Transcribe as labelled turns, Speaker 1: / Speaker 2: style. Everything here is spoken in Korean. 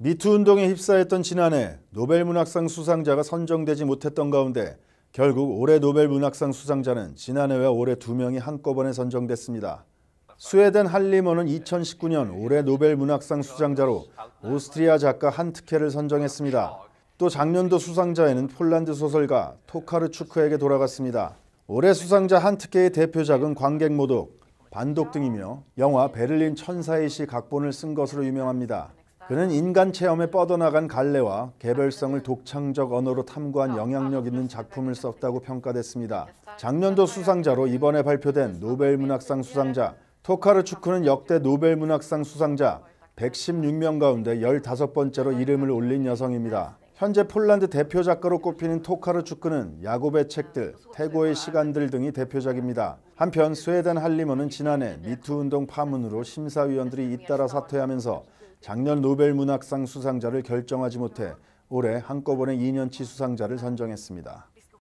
Speaker 1: 미투 운동에 휩싸였던 지난해 노벨 문학상 수상자가 선정되지 못했던 가운데 결국 올해 노벨 문학상 수상자는 지난해와 올해 두 명이 한꺼번에 선정됐습니다. 스웨덴 할리머는 2019년 올해 노벨 문학상 수상자로 오스트리아 작가 한트케를 선정했습니다. 또 작년도 수상자에는 폴란드 소설가 토카르추크에게 돌아갔습니다. 올해 수상자 한트케의 대표작은 관객모독, 반독 등이며 영화 베를린 천사의 시 각본을 쓴 것으로 유명합니다. 그는 인간 체험에 뻗어나간 갈래와 개별성을 독창적 언어로 탐구한 영향력 있는 작품을 썼다고 평가됐습니다. 작년도 수상자로 이번에 발표된 노벨 문학상 수상자 토카르추크는 역대 노벨 문학상 수상자 116명 가운데 15번째로 이름을 올린 여성입니다. 현재 폴란드 대표 작가로 꼽히는 토카르축크는 야곱의 책들, 태고의 시간들 등이 대표작입니다. 한편 스웨덴 할리먼은 지난해 미투 운동 파문으로 심사위원들이 잇따라 사퇴하면서 작년 노벨 문학상 수상자를 결정하지 못해 올해 한꺼번에 2년치 수상자를 선정했습니다.